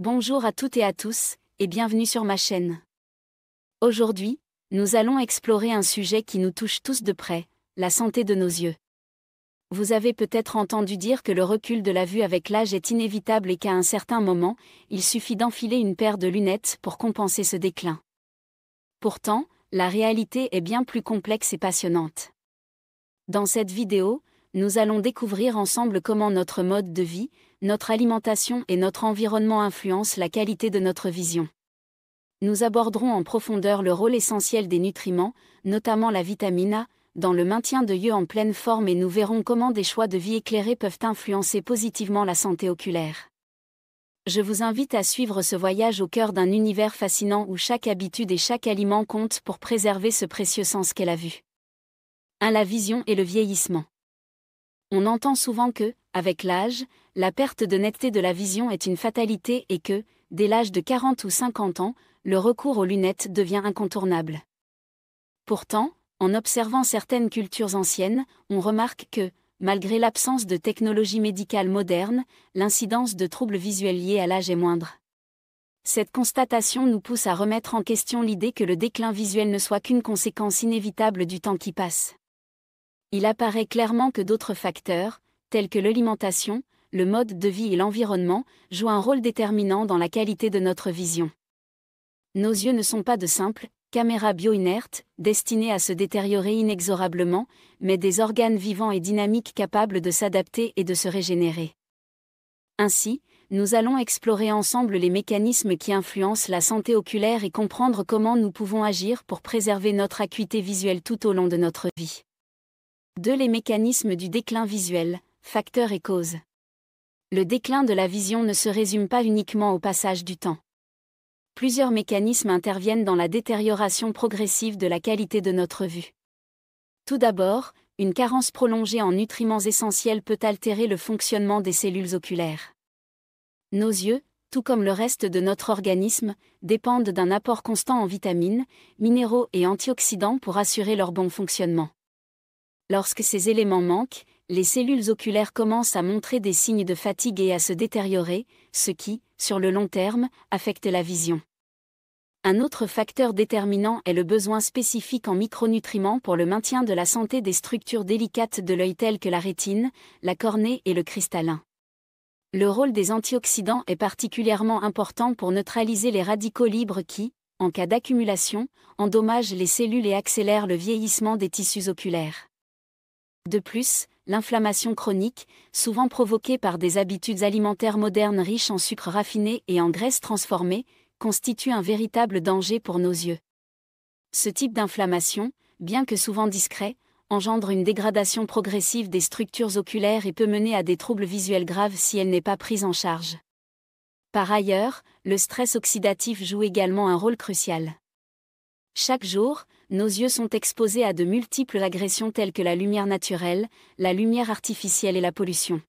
Bonjour à toutes et à tous, et bienvenue sur ma chaîne. Aujourd'hui, nous allons explorer un sujet qui nous touche tous de près, la santé de nos yeux. Vous avez peut-être entendu dire que le recul de la vue avec l'âge est inévitable et qu'à un certain moment, il suffit d'enfiler une paire de lunettes pour compenser ce déclin. Pourtant, la réalité est bien plus complexe et passionnante. Dans cette vidéo, nous allons découvrir ensemble comment notre mode de vie, notre alimentation et notre environnement influencent la qualité de notre vision. Nous aborderons en profondeur le rôle essentiel des nutriments, notamment la vitamine A, dans le maintien de yeux en pleine forme et nous verrons comment des choix de vie éclairés peuvent influencer positivement la santé oculaire. Je vous invite à suivre ce voyage au cœur d'un univers fascinant où chaque habitude et chaque aliment comptent pour préserver ce précieux sens qu'est la vue. 1. La vision et le vieillissement. On entend souvent que, avec l'âge, la perte de netteté de la vision est une fatalité et que, dès l'âge de 40 ou 50 ans, le recours aux lunettes devient incontournable. Pourtant, en observant certaines cultures anciennes, on remarque que, malgré l'absence de technologies médicales modernes, l'incidence de troubles visuels liés à l'âge est moindre. Cette constatation nous pousse à remettre en question l'idée que le déclin visuel ne soit qu'une conséquence inévitable du temps qui passe. Il apparaît clairement que d'autres facteurs, tels que l'alimentation, le mode de vie et l'environnement, jouent un rôle déterminant dans la qualité de notre vision. Nos yeux ne sont pas de simples caméras bio-inertes, destinées à se détériorer inexorablement, mais des organes vivants et dynamiques capables de s'adapter et de se régénérer. Ainsi, nous allons explorer ensemble les mécanismes qui influencent la santé oculaire et comprendre comment nous pouvons agir pour préserver notre acuité visuelle tout au long de notre vie. 2. Les mécanismes du déclin visuel. Facteurs et causes. Le déclin de la vision ne se résume pas uniquement au passage du temps. Plusieurs mécanismes interviennent dans la détérioration progressive de la qualité de notre vue. Tout d'abord, une carence prolongée en nutriments essentiels peut altérer le fonctionnement des cellules oculaires. Nos yeux, tout comme le reste de notre organisme, dépendent d'un apport constant en vitamines, minéraux et antioxydants pour assurer leur bon fonctionnement. Lorsque ces éléments manquent, les cellules oculaires commencent à montrer des signes de fatigue et à se détériorer, ce qui, sur le long terme, affecte la vision. Un autre facteur déterminant est le besoin spécifique en micronutriments pour le maintien de la santé des structures délicates de l'œil telles que la rétine, la cornée et le cristallin. Le rôle des antioxydants est particulièrement important pour neutraliser les radicaux libres qui, en cas d'accumulation, endommagent les cellules et accélèrent le vieillissement des tissus oculaires. De plus, l'inflammation chronique, souvent provoquée par des habitudes alimentaires modernes riches en sucre raffiné et en graisse transformées, constitue un véritable danger pour nos yeux. Ce type d'inflammation, bien que souvent discret, engendre une dégradation progressive des structures oculaires et peut mener à des troubles visuels graves si elle n'est pas prise en charge. Par ailleurs, le stress oxydatif joue également un rôle crucial. Chaque jour, nos yeux sont exposés à de multiples agressions telles que la lumière naturelle, la lumière artificielle et la pollution.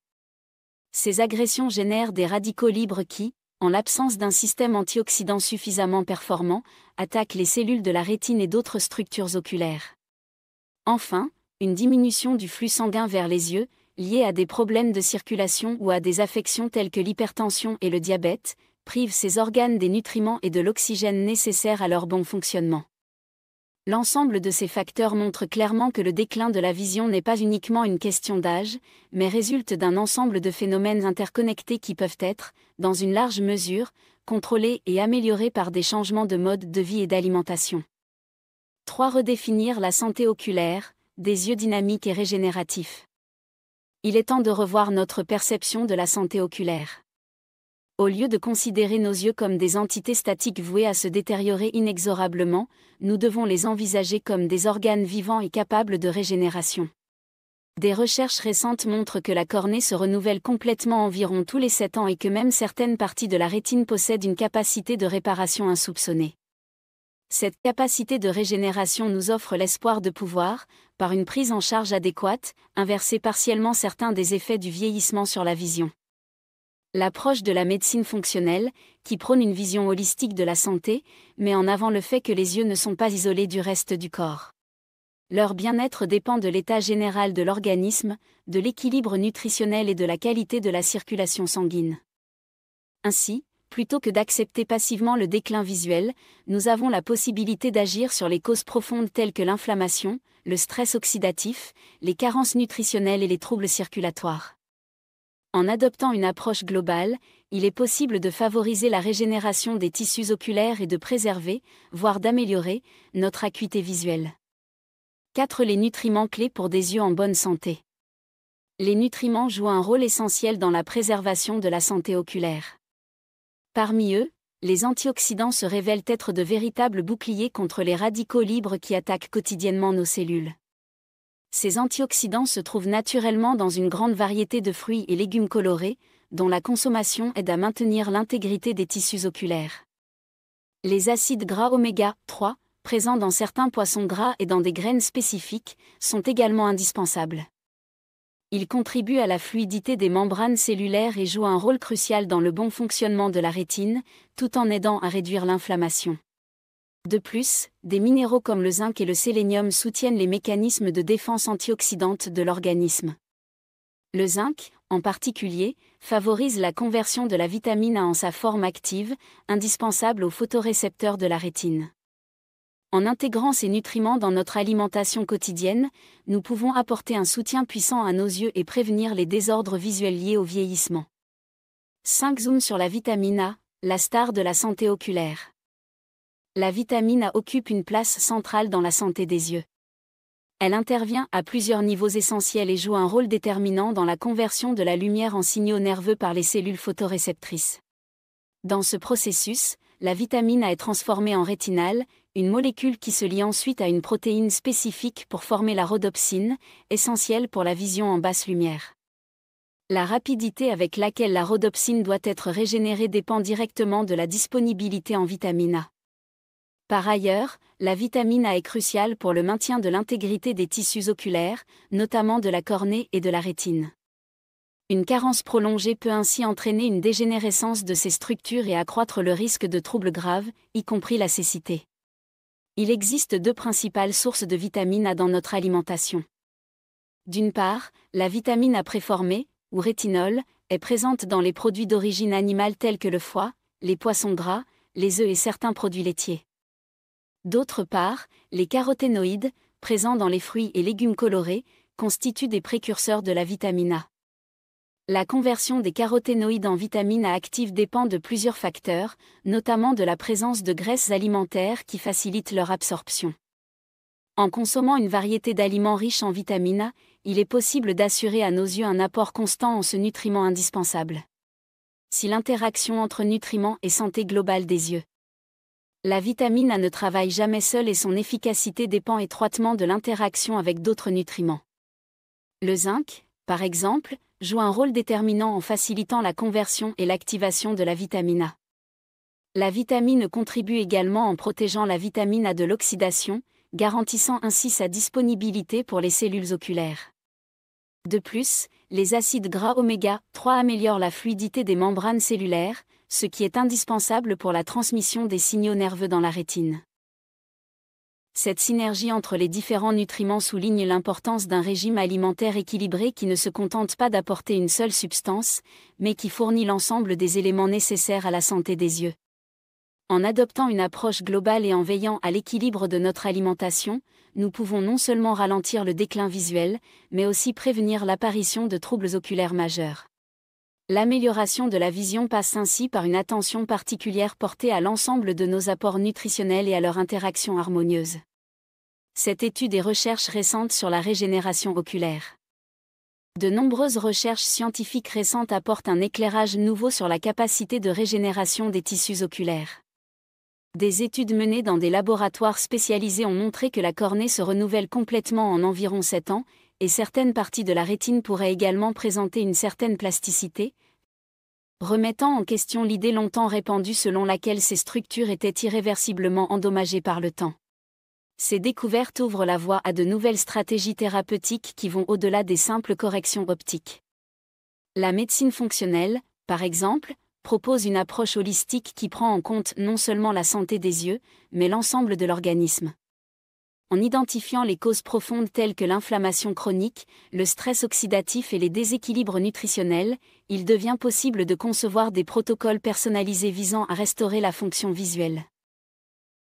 Ces agressions génèrent des radicaux libres qui, en l'absence d'un système antioxydant suffisamment performant, attaquent les cellules de la rétine et d'autres structures oculaires. Enfin, une diminution du flux sanguin vers les yeux, liée à des problèmes de circulation ou à des affections telles que l'hypertension et le diabète, prive ces organes des nutriments et de l'oxygène nécessaires à leur bon fonctionnement. L'ensemble de ces facteurs montre clairement que le déclin de la vision n'est pas uniquement une question d'âge, mais résulte d'un ensemble de phénomènes interconnectés qui peuvent être, dans une large mesure, contrôlés et améliorés par des changements de mode de vie et d'alimentation. 3. Redéfinir la santé oculaire, des yeux dynamiques et régénératifs. Il est temps de revoir notre perception de la santé oculaire. Au lieu de considérer nos yeux comme des entités statiques vouées à se détériorer inexorablement, nous devons les envisager comme des organes vivants et capables de régénération. Des recherches récentes montrent que la cornée se renouvelle complètement environ tous les 7 ans et que même certaines parties de la rétine possèdent une capacité de réparation insoupçonnée. Cette capacité de régénération nous offre l'espoir de pouvoir, par une prise en charge adéquate, inverser partiellement certains des effets du vieillissement sur la vision. L'approche de la médecine fonctionnelle, qui prône une vision holistique de la santé, met en avant le fait que les yeux ne sont pas isolés du reste du corps. Leur bien-être dépend de l'état général de l'organisme, de l'équilibre nutritionnel et de la qualité de la circulation sanguine. Ainsi, plutôt que d'accepter passivement le déclin visuel, nous avons la possibilité d'agir sur les causes profondes telles que l'inflammation, le stress oxydatif, les carences nutritionnelles et les troubles circulatoires. En adoptant une approche globale, il est possible de favoriser la régénération des tissus oculaires et de préserver, voire d'améliorer, notre acuité visuelle. 4. Les nutriments clés pour des yeux en bonne santé. Les nutriments jouent un rôle essentiel dans la préservation de la santé oculaire. Parmi eux, les antioxydants se révèlent être de véritables boucliers contre les radicaux libres qui attaquent quotidiennement nos cellules. Ces antioxydants se trouvent naturellement dans une grande variété de fruits et légumes colorés, dont la consommation aide à maintenir l'intégrité des tissus oculaires. Les acides gras oméga 3, présents dans certains poissons gras et dans des graines spécifiques, sont également indispensables. Ils contribuent à la fluidité des membranes cellulaires et jouent un rôle crucial dans le bon fonctionnement de la rétine, tout en aidant à réduire l'inflammation. De plus, des minéraux comme le zinc et le sélénium soutiennent les mécanismes de défense antioxydante de l'organisme. Le zinc, en particulier, favorise la conversion de la vitamine A en sa forme active, indispensable aux photorécepteurs de la rétine. En intégrant ces nutriments dans notre alimentation quotidienne, nous pouvons apporter un soutien puissant à nos yeux et prévenir les désordres visuels liés au vieillissement. 5 zooms sur la vitamine A, la star de la santé oculaire la vitamine A occupe une place centrale dans la santé des yeux. Elle intervient à plusieurs niveaux essentiels et joue un rôle déterminant dans la conversion de la lumière en signaux nerveux par les cellules photoréceptrices. Dans ce processus, la vitamine A est transformée en rétinal, une molécule qui se lie ensuite à une protéine spécifique pour former la rhodopsine, essentielle pour la vision en basse lumière. La rapidité avec laquelle la rhodopsine doit être régénérée dépend directement de la disponibilité en vitamine A. Par ailleurs, la vitamine A est cruciale pour le maintien de l'intégrité des tissus oculaires, notamment de la cornée et de la rétine. Une carence prolongée peut ainsi entraîner une dégénérescence de ces structures et accroître le risque de troubles graves, y compris la cécité. Il existe deux principales sources de vitamine A dans notre alimentation. D'une part, la vitamine A préformée, ou rétinol, est présente dans les produits d'origine animale tels que le foie, les poissons gras, les œufs et certains produits laitiers. D'autre part, les caroténoïdes, présents dans les fruits et légumes colorés, constituent des précurseurs de la vitamine A. La conversion des caroténoïdes en vitamine A active dépend de plusieurs facteurs, notamment de la présence de graisses alimentaires qui facilitent leur absorption. En consommant une variété d'aliments riches en vitamine A, il est possible d'assurer à nos yeux un apport constant en ce nutriment indispensable. Si l'interaction entre nutriments et santé globale des yeux. La vitamine A ne travaille jamais seule et son efficacité dépend étroitement de l'interaction avec d'autres nutriments. Le zinc, par exemple, joue un rôle déterminant en facilitant la conversion et l'activation de la vitamine A. La vitamine contribue également en protégeant la vitamine A de l'oxydation, garantissant ainsi sa disponibilité pour les cellules oculaires. De plus, les acides gras oméga 3 améliorent la fluidité des membranes cellulaires, ce qui est indispensable pour la transmission des signaux nerveux dans la rétine. Cette synergie entre les différents nutriments souligne l'importance d'un régime alimentaire équilibré qui ne se contente pas d'apporter une seule substance, mais qui fournit l'ensemble des éléments nécessaires à la santé des yeux. En adoptant une approche globale et en veillant à l'équilibre de notre alimentation, nous pouvons non seulement ralentir le déclin visuel, mais aussi prévenir l'apparition de troubles oculaires majeurs. L'amélioration de la vision passe ainsi par une attention particulière portée à l'ensemble de nos apports nutritionnels et à leur interaction harmonieuse. Cette étude et recherche récente sur la régénération oculaire. De nombreuses recherches scientifiques récentes apportent un éclairage nouveau sur la capacité de régénération des tissus oculaires. Des études menées dans des laboratoires spécialisés ont montré que la cornée se renouvelle complètement en environ 7 ans, et certaines parties de la rétine pourraient également présenter une certaine plasticité, remettant en question l'idée longtemps répandue selon laquelle ces structures étaient irréversiblement endommagées par le temps. Ces découvertes ouvrent la voie à de nouvelles stratégies thérapeutiques qui vont au-delà des simples corrections optiques. La médecine fonctionnelle, par exemple, propose une approche holistique qui prend en compte non seulement la santé des yeux, mais l'ensemble de l'organisme en identifiant les causes profondes telles que l'inflammation chronique, le stress oxydatif et les déséquilibres nutritionnels, il devient possible de concevoir des protocoles personnalisés visant à restaurer la fonction visuelle.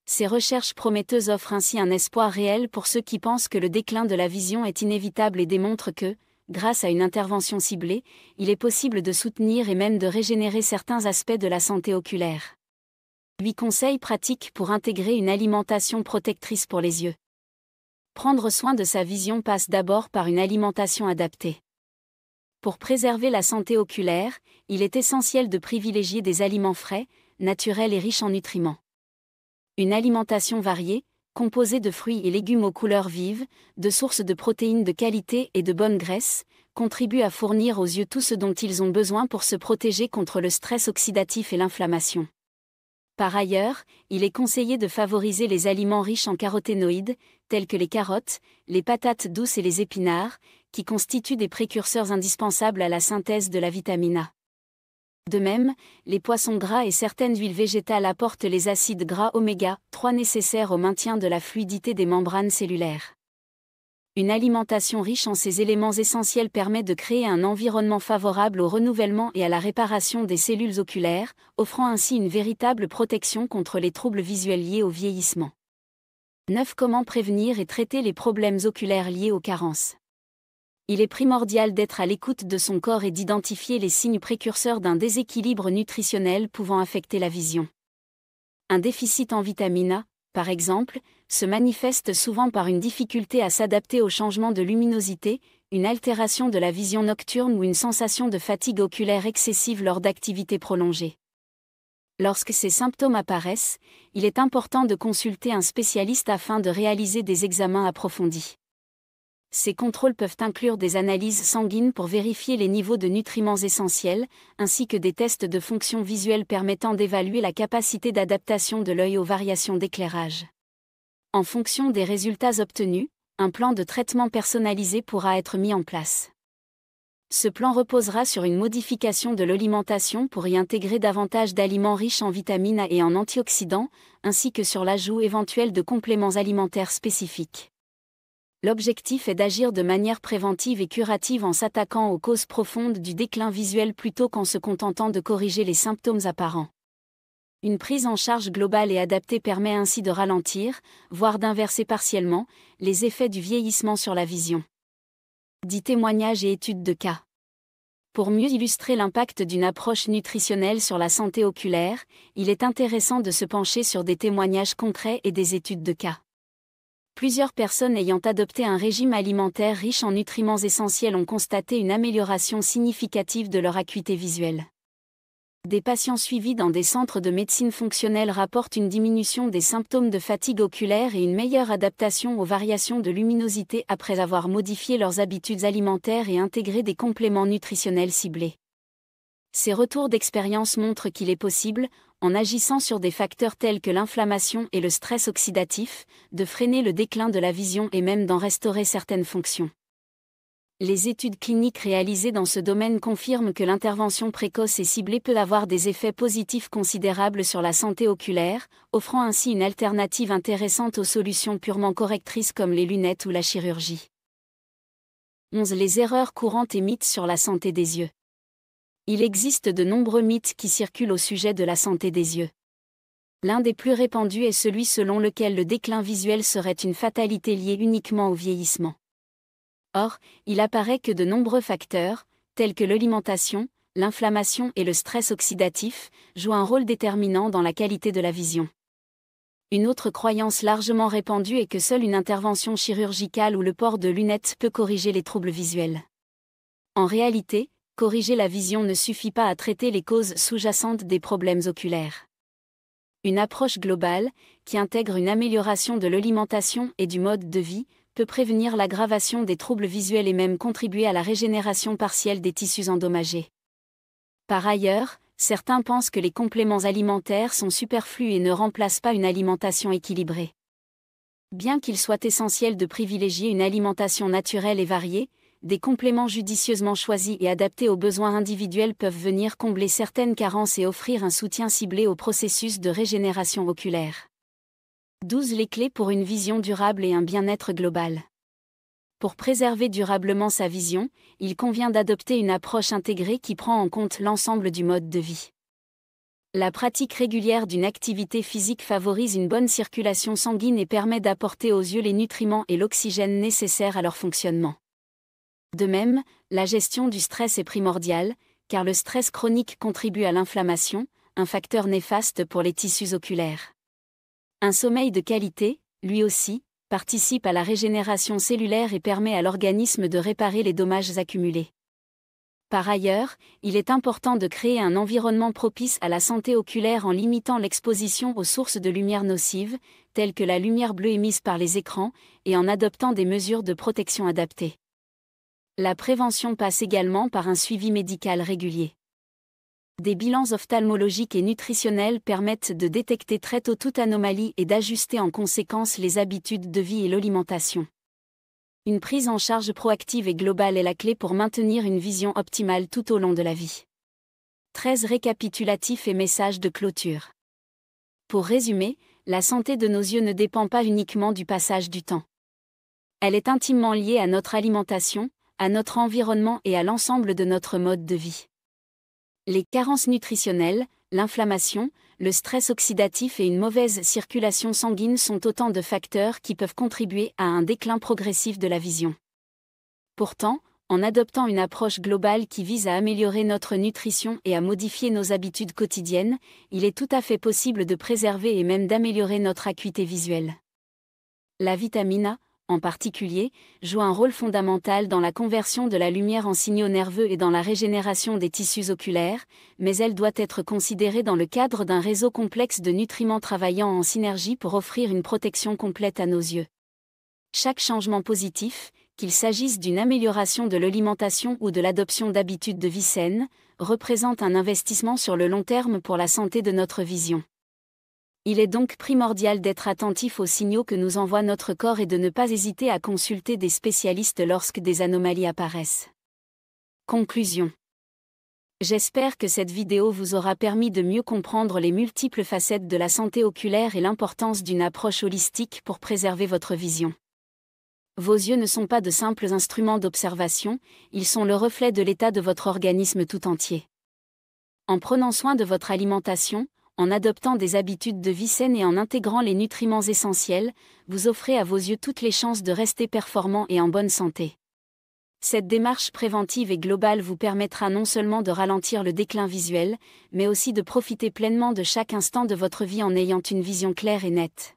Ces recherches prometteuses offrent ainsi un espoir réel pour ceux qui pensent que le déclin de la vision est inévitable et démontrent que, grâce à une intervention ciblée, il est possible de soutenir et même de régénérer certains aspects de la santé oculaire. 8 conseils pratiques pour intégrer une alimentation protectrice pour les yeux. Prendre soin de sa vision passe d'abord par une alimentation adaptée. Pour préserver la santé oculaire, il est essentiel de privilégier des aliments frais, naturels et riches en nutriments. Une alimentation variée, composée de fruits et légumes aux couleurs vives, de sources de protéines de qualité et de bonnes graisses, contribue à fournir aux yeux tout ce dont ils ont besoin pour se protéger contre le stress oxydatif et l'inflammation. Par ailleurs, il est conseillé de favoriser les aliments riches en caroténoïdes, tels que les carottes, les patates douces et les épinards, qui constituent des précurseurs indispensables à la synthèse de la vitamine A. De même, les poissons gras et certaines huiles végétales apportent les acides gras oméga 3 nécessaires au maintien de la fluidité des membranes cellulaires une alimentation riche en ces éléments essentiels permet de créer un environnement favorable au renouvellement et à la réparation des cellules oculaires, offrant ainsi une véritable protection contre les troubles visuels liés au vieillissement. 9. Comment prévenir et traiter les problèmes oculaires liés aux carences Il est primordial d'être à l'écoute de son corps et d'identifier les signes précurseurs d'un déséquilibre nutritionnel pouvant affecter la vision. Un déficit en vitamine A, par exemple, se manifestent souvent par une difficulté à s'adapter aux changements de luminosité, une altération de la vision nocturne ou une sensation de fatigue oculaire excessive lors d'activités prolongées. Lorsque ces symptômes apparaissent, il est important de consulter un spécialiste afin de réaliser des examens approfondis. Ces contrôles peuvent inclure des analyses sanguines pour vérifier les niveaux de nutriments essentiels, ainsi que des tests de fonction visuelle permettant d'évaluer la capacité d'adaptation de l'œil aux variations d'éclairage. En fonction des résultats obtenus, un plan de traitement personnalisé pourra être mis en place. Ce plan reposera sur une modification de l'alimentation pour y intégrer davantage d'aliments riches en vitamines A et en antioxydants, ainsi que sur l'ajout éventuel de compléments alimentaires spécifiques. L'objectif est d'agir de manière préventive et curative en s'attaquant aux causes profondes du déclin visuel plutôt qu'en se contentant de corriger les symptômes apparents. Une prise en charge globale et adaptée permet ainsi de ralentir, voire d'inverser partiellement, les effets du vieillissement sur la vision. Dits témoignages et études de cas. Pour mieux illustrer l'impact d'une approche nutritionnelle sur la santé oculaire, il est intéressant de se pencher sur des témoignages concrets et des études de cas. Plusieurs personnes ayant adopté un régime alimentaire riche en nutriments essentiels ont constaté une amélioration significative de leur acuité visuelle. Des patients suivis dans des centres de médecine fonctionnelle rapportent une diminution des symptômes de fatigue oculaire et une meilleure adaptation aux variations de luminosité après avoir modifié leurs habitudes alimentaires et intégré des compléments nutritionnels ciblés. Ces retours d'expérience montrent qu'il est possible, en agissant sur des facteurs tels que l'inflammation et le stress oxydatif, de freiner le déclin de la vision et même d'en restaurer certaines fonctions les études cliniques réalisées dans ce domaine confirment que l'intervention précoce et ciblée peut avoir des effets positifs considérables sur la santé oculaire, offrant ainsi une alternative intéressante aux solutions purement correctrices comme les lunettes ou la chirurgie. 11. Les erreurs courantes et mythes sur la santé des yeux. Il existe de nombreux mythes qui circulent au sujet de la santé des yeux. L'un des plus répandus est celui selon lequel le déclin visuel serait une fatalité liée uniquement au vieillissement. Or, il apparaît que de nombreux facteurs, tels que l'alimentation, l'inflammation et le stress oxydatif, jouent un rôle déterminant dans la qualité de la vision. Une autre croyance largement répandue est que seule une intervention chirurgicale ou le port de lunettes peut corriger les troubles visuels. En réalité, corriger la vision ne suffit pas à traiter les causes sous-jacentes des problèmes oculaires. Une approche globale, qui intègre une amélioration de l'alimentation et du mode de vie, peut prévenir l'aggravation des troubles visuels et même contribuer à la régénération partielle des tissus endommagés. Par ailleurs, certains pensent que les compléments alimentaires sont superflus et ne remplacent pas une alimentation équilibrée. Bien qu'il soit essentiel de privilégier une alimentation naturelle et variée, des compléments judicieusement choisis et adaptés aux besoins individuels peuvent venir combler certaines carences et offrir un soutien ciblé au processus de régénération oculaire. 12 Les clés pour une vision durable et un bien-être global. Pour préserver durablement sa vision, il convient d'adopter une approche intégrée qui prend en compte l'ensemble du mode de vie. La pratique régulière d'une activité physique favorise une bonne circulation sanguine et permet d'apporter aux yeux les nutriments et l'oxygène nécessaires à leur fonctionnement. De même, la gestion du stress est primordiale, car le stress chronique contribue à l'inflammation, un facteur néfaste pour les tissus oculaires. Un sommeil de qualité, lui aussi, participe à la régénération cellulaire et permet à l'organisme de réparer les dommages accumulés. Par ailleurs, il est important de créer un environnement propice à la santé oculaire en limitant l'exposition aux sources de lumière nocives, telles que la lumière bleue émise par les écrans, et en adoptant des mesures de protection adaptées. La prévention passe également par un suivi médical régulier des bilans ophtalmologiques et nutritionnels permettent de détecter très tôt toute anomalie et d'ajuster en conséquence les habitudes de vie et l'alimentation. Une prise en charge proactive et globale est la clé pour maintenir une vision optimale tout au long de la vie. 13 récapitulatifs et messages de clôture. Pour résumer, la santé de nos yeux ne dépend pas uniquement du passage du temps. Elle est intimement liée à notre alimentation, à notre environnement et à l'ensemble de notre mode de vie. Les carences nutritionnelles, l'inflammation, le stress oxydatif et une mauvaise circulation sanguine sont autant de facteurs qui peuvent contribuer à un déclin progressif de la vision. Pourtant, en adoptant une approche globale qui vise à améliorer notre nutrition et à modifier nos habitudes quotidiennes, il est tout à fait possible de préserver et même d'améliorer notre acuité visuelle. La vitamine A, en particulier, joue un rôle fondamental dans la conversion de la lumière en signaux nerveux et dans la régénération des tissus oculaires, mais elle doit être considérée dans le cadre d'un réseau complexe de nutriments travaillant en synergie pour offrir une protection complète à nos yeux. Chaque changement positif, qu'il s'agisse d'une amélioration de l'alimentation ou de l'adoption d'habitudes de vie saine, représente un investissement sur le long terme pour la santé de notre vision. Il est donc primordial d'être attentif aux signaux que nous envoie notre corps et de ne pas hésiter à consulter des spécialistes lorsque des anomalies apparaissent. Conclusion. J'espère que cette vidéo vous aura permis de mieux comprendre les multiples facettes de la santé oculaire et l'importance d'une approche holistique pour préserver votre vision. Vos yeux ne sont pas de simples instruments d'observation, ils sont le reflet de l'état de votre organisme tout entier. En prenant soin de votre alimentation, en adoptant des habitudes de vie saine et en intégrant les nutriments essentiels, vous offrez à vos yeux toutes les chances de rester performant et en bonne santé. Cette démarche préventive et globale vous permettra non seulement de ralentir le déclin visuel, mais aussi de profiter pleinement de chaque instant de votre vie en ayant une vision claire et nette.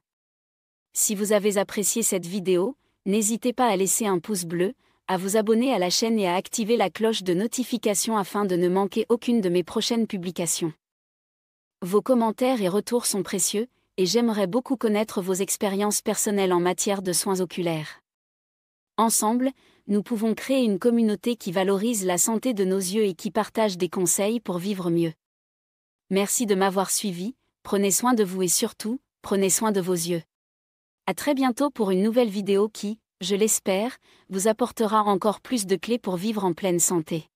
Si vous avez apprécié cette vidéo, n'hésitez pas à laisser un pouce bleu, à vous abonner à la chaîne et à activer la cloche de notification afin de ne manquer aucune de mes prochaines publications. Vos commentaires et retours sont précieux, et j'aimerais beaucoup connaître vos expériences personnelles en matière de soins oculaires. Ensemble, nous pouvons créer une communauté qui valorise la santé de nos yeux et qui partage des conseils pour vivre mieux. Merci de m'avoir suivi, prenez soin de vous et surtout, prenez soin de vos yeux. À très bientôt pour une nouvelle vidéo qui, je l'espère, vous apportera encore plus de clés pour vivre en pleine santé.